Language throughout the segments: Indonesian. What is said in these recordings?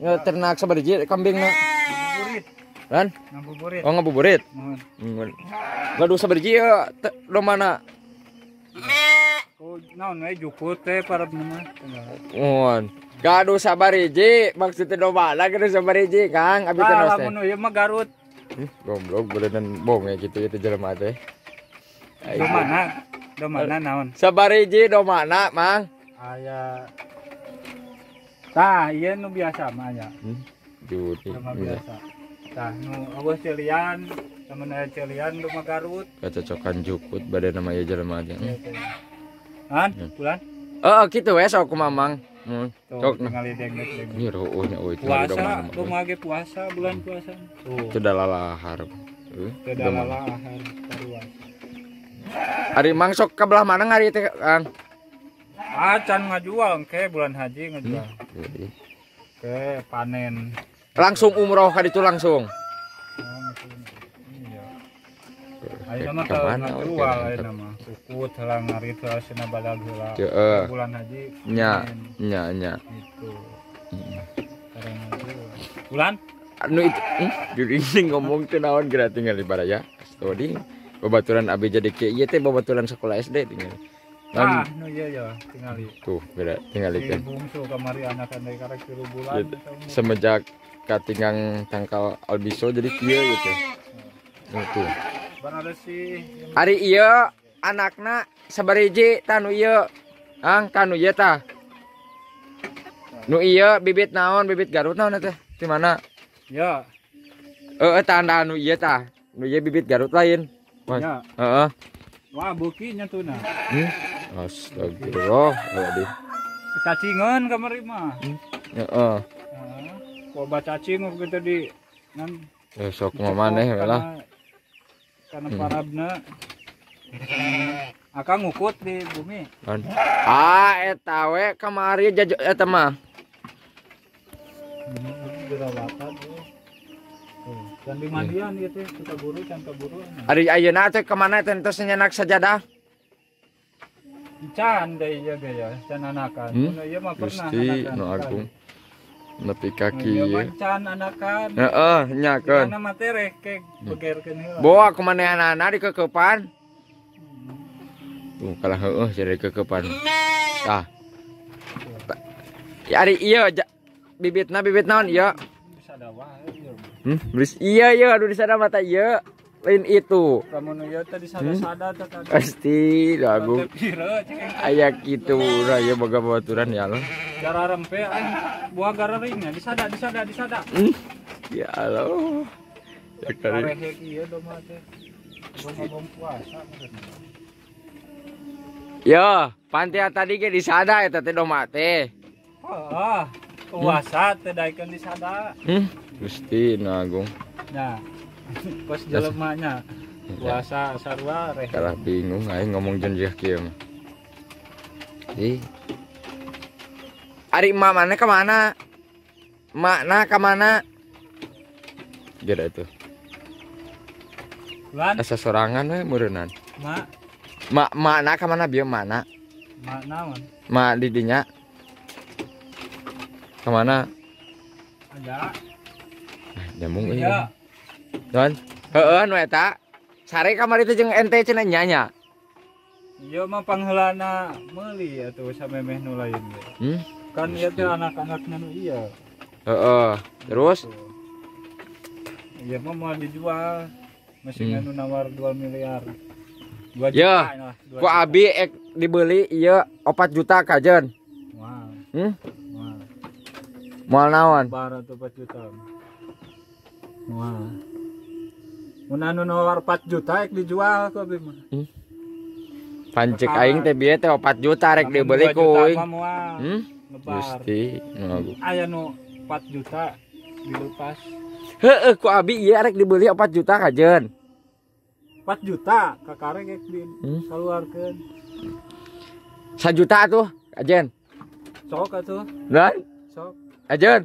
ternak sabariji kambing na. Kan? Ngabuburit. Oh ngabuburit. Mohon. Gaduh sabariji ya domba na. Oh, naon we jukut teh parep mah. Mohon. Gaduh sabariji maksudnya domba lah gaduh sabariji Kang ah, mah Garut. Hmm, ya gitu itu Domana, domana naon? Sabariji domana, Mang. Tah, iya nu biasa mah ya. Hmm? Sama iya. biasa. Tah, nu awas celian, temen aya celian nu Garut. Kacocokan jukut badan nama ya jelema aja. Hmm. Iya, iya. Han, bulan. Oh, gitu wes aku mamang. Hmm. Cok ngalideng deng. Iya, ruuhnya euy. Puasa, rumah ge puasa bulan hmm. puasa. Tuh. Sudah lalahar. Sudah lalahar. Hari mangsok belah mana ngari teh, Kang? acan ngajual ke bulan haji ngajual hmm. Iya, iya. ke panen langsung umroh kan itu langsung iya. Ayo nama kalau ngajual, ayo nama suku telang hari itu asina badal gula eh. bulan haji. Nya, nya, nya. Itu. Bulan? Anu itu, jadi ini ngomong tuh nawan gratis tinggal di baraya. Tadi babaturan abi jadi kayak iya teh babaturan sekolah SD tinggal. Lan... Ah, nu iya ya, tingali. Tuh, beda tingali kan. Bungsu kamari anak andai karek tilu bulan. Gitu. Semenjak katingang tangkal albiso jadi kieu gitu. Nah, tuh. Ada si Ari iya anakna sabariji tanu iya. Ang tanu iya ta. Nu iya bibit naon bibit Garut naon teh? Di mana? Ya. Eh uh, tanda nu iya ta. Nu iya bibit Garut lain. Mas. Ya. Heeh. Wah, bukinya tuh nah. Hmm? Astagfirullahaladzim. Cacingan kamar mah. Hmm? Ya, uh. Eh. Ah, Kau baca cacing gitu di nan. Besok ya, mau mana? maneh lah. Karena hmm. parabna. Ah, ngukut di bumi. An. Ah eta kemari jajo eta mah. Dan di mandian ieu kita buru sajadah? candai iya ya gaya can anakan hmm? Kuna, iya mah Gusti no agung nepi kaki ya can anakan heeh nyakeun kana materi ke iya, hmm. begerkeun heula boa ka manehanna di kekepan hmm. tuh kalah heeh jadi kekepan Ah, ya ari iya bibitna bibit naon iya hmm? iya iya aduh disada mata iya lain itu pasti lagu ayak itu raya baga baturan ya Allah rempe ah. buah garam ringnya disada disada disada hmm, ya Allah ya kali Yo, ya, pantai tadi ke disada ya tete doma teh. Oh, puasa hmm? disada. Gusti nah, Agung. Nah pas jalan puasa sarwa reh kalah bingung aing ngomong jeung jeung kieu mah di ari emak mana ke mana makna kemana? mana itu Lan. Asa sorangan we murunan Mak. Mak makna ka mana makna? Mak naon? Mak di dinya. mana? Ada. Nah, nyambung eh. ieu. Iya. Don. Heeh nu eta. Sare kamari teh jeung ente cenah nyanya. iya mah panghelana meuli atuh ya samemeh nu lain Hmm? Kan ieu iya teh anak-anakna nu iya. Heeh. Terus Iya mah mau dijual masih hmm. anu nawar 2 miliar. iya ku abi ek dibeli iya 4 juta kajen. Wow. Hmm? Wow. juta. Wow. Munanu nomor 4 juta ek dijual ku abdi mah. Hmm. Pancek aing teh bieu teh 4 juta rek dibeli ku aing. Hmm? Gusti. Aya nu 4 juta dilepas. Heeh ku abi ieu iya rek dibeli 4 juta kajen. 4 juta kakarek di hmm? saluarkeun. 1 juta tuh kajen. Sok atuh. Dan? Sok. Kajen.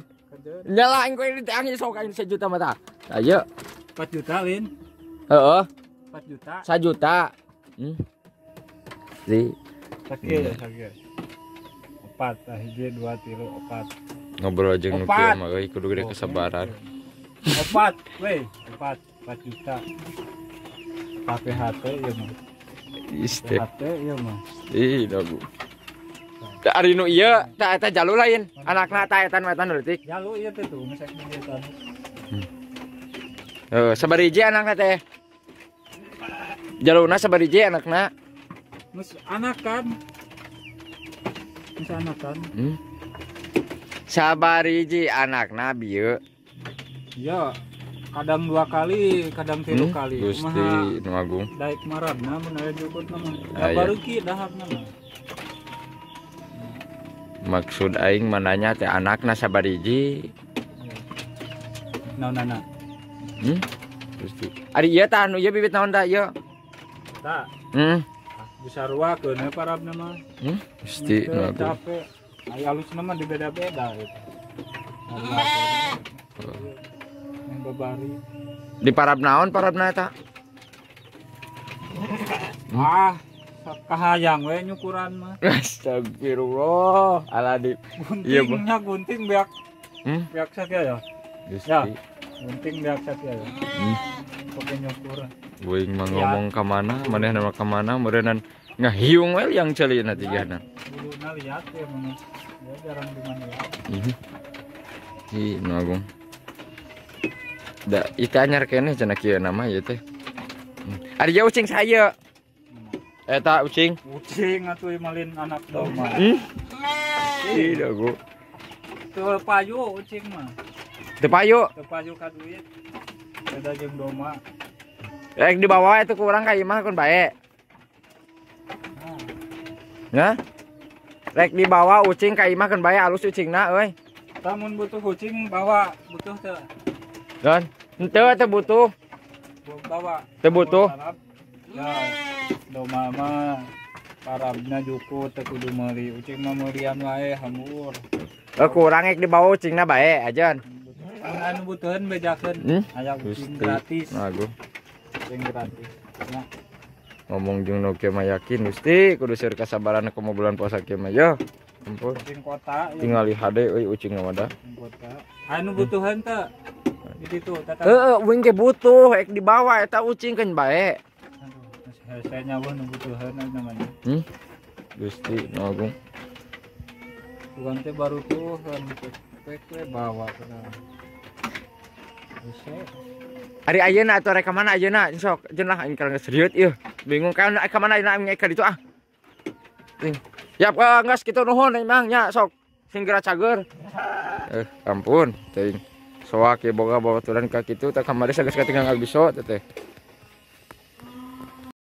Nyalain ku ini teh angin sok aing 1 juta mata. Ayo. 4 juta Lin Heeh. Uh, 4 juta 1 juta hmm. Di Sakit ya sakit 4 ah, hiji dua 3, 4 Ngobrol aja nu kieu mah kudu gede oh, kesabaran Opat iya. weh opat 4 juta HP ya mah Iste. HP ya mah Ih dagu Ari nu ieu iya. tak eta jalur lain anakna tah eta nu eta nu Jalur ieu iya, tuh misalnya Eh, sabar hiji anaknya teh. Jaluna sabar hiji anaknya. Mas anak kan. Mas anak kan. Hmm. Sabar hiji anaknya bieu. Iya. Kadang dua kali, kadang tiga hmm? kali. Gusti Nu Agung. Daik maradna mun aya jukut nama. Ah, iya. Kabaruki dahap nama. Maksud aing mananya teh anakna sabar hiji. Nah, Hmm? Gusti. Ari ieu iya, tah anu ieu iya, bibit naon tah ieu? Iya. Tah. Hmm. Disarua keuneu eh, parabna mah. Hmm? Gusti. Capek. Ari alusna nama di beda gitu. Yang babari. Di parab naon parabna eta? Ah, kahayang we nyukuran mah. Astagfirullah. Aladip. Guntingnya gunting biak Hmm? Beak sakit ya? Gusti. Ya penting diakses ya hmm. Wing mah ya. ngomong ke mana, mana nama ke mana, merenan ngahiung wel yang celi nanti gana. lihat ya mana, dia jarang di mana Iya, mhm. iya nagung. Da, itu anyar kene cina kia nama ya teh. Hmm. Ada jauh cing saya. Hmm. eta eh, ucing. Ucing atau malin anak domba. Hmm? Iya gue. Tuh payu ucing mah. Tepayu. Tepayu ka duit. Beda jeung doma. Rek eh, di bawah itu kurang kayak mah kun bae. Nah. Hmm. Rek di bawah ucing kayak mah kun bae alus ucingna euy. Tamun butuh ucing bawa butuh teu. Dan henteu teu butuh. Bawa. Teu butuh. Ya. Doma mah parabna juku teu kudu ucing mah meulian wae hambur. Eh kurang rek di bawah ucingna bae ajan. Hmm anu butuhan bejakan. Hmm? Ayam gratis. Aku. Sing gratis. Nah. Ngomong jeung nu mah yakin Gusti kudu seur kasabaran mau bulan puasa kieu mah ya. Ampun. Ucing kota. Ya. di hade euy ucing mah Kota. Anu butuhan tak. Jadi tuh Eh, Heeh, uing butuh ek dibawa eta ucing kan bae. Saya nyawa nu butuhan namanya. Hmm? Gusti Agung. Bukan teh baru tuhan. kan bawa kenapa. Ari na atau rek mana na sok jeung lah aing nggak serius ieu. Bingung kan ka mana ayeuna nggak ka itu ah. Ting. ya uh, eh, nggak kitu nuhun aing sok sing geura cager. Eh ampun teuing. Soak ye boga bawa itu tak kemarin teh kamari tinggal katingal ngabiso teteh